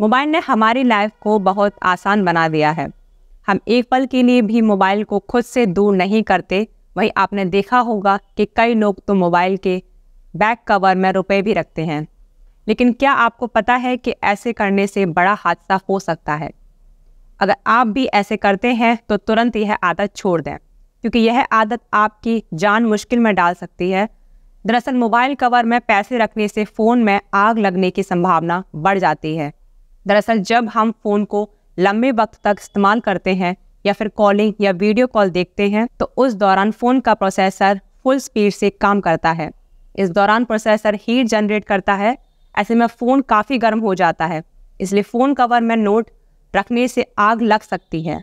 mobile ने हमारी life को बहुत आसान बना दिया है हम एक पल के लिए भी मोबाइल को खुद से दूर नहीं करते वहीं आपने देखा होगा कि कई लोग तो मोबाइल के बैक कवर में रुपए भी रखते हैं लेकिन क्या आपको पता है कि ऐसे करने से बड़ा हादसा हो सकता है अगर आप भी ऐसे करते हैं तो तुरंत यह आदत छोड़ दें क्योंकि यह आदत आपकी जान मुश्किल में डाल सकती है दरअसल मोबाइल कवर में पैसे रखने से फ़ोन में आग लगने की संभावना बढ़ जाती है दरअसल जब हम फ़ोन को लंबे वक्त तक इस्तेमाल करते हैं या फिर कॉलिंग या वीडियो कॉल देखते हैं तो उस दौरान फ़ोन का प्रोसेसर फुल स्पीड से काम करता है इस दौरान प्रोसेसर हीट जनरेट करता है ऐसे में फ़ोन काफ़ी गर्म हो जाता है इसलिए फ़ोन कवर में नोट रखने से आग लग सकती है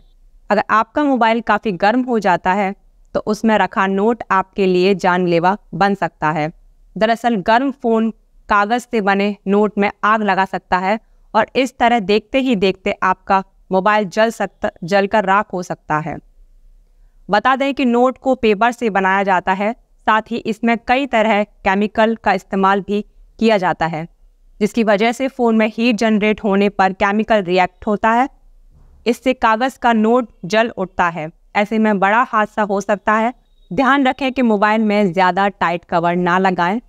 अगर आपका मोबाइल काफ़ी गर्म हो जाता है तो उसमें रखा नोट आपके लिए जानलेवा बन सकता है दरअसल गर्म फ़ोन कागज़ से बने नोट में आग लगा सकता है और इस तरह देखते ही देखते आपका मोबाइल जल सकता जल कर राख हो सकता है बता दें कि नोट को पेपर से बनाया जाता है साथ ही इसमें कई तरह केमिकल का इस्तेमाल भी किया जाता है जिसकी वजह से फ़ोन में हीट जनरेट होने पर केमिकल रिएक्ट होता है इससे कागज़ का नोट जल उठता है ऐसे में बड़ा हादसा हो सकता है ध्यान रखें कि मोबाइल में ज़्यादा टाइट कवर ना लगाएं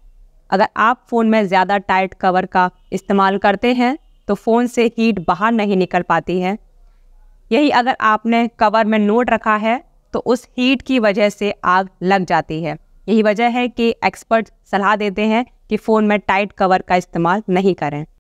अगर आप फ़ोन में ज़्यादा टाइट कवर का इस्तेमाल करते हैं तो फ़ोन से हीट बाहर नहीं निकल पाती है यही अगर आपने कवर में नोट रखा है तो उस हीट की वजह से आग लग जाती है यही वजह है कि एक्सपर्ट सलाह देते हैं कि फ़ोन में टाइट कवर का इस्तेमाल नहीं करें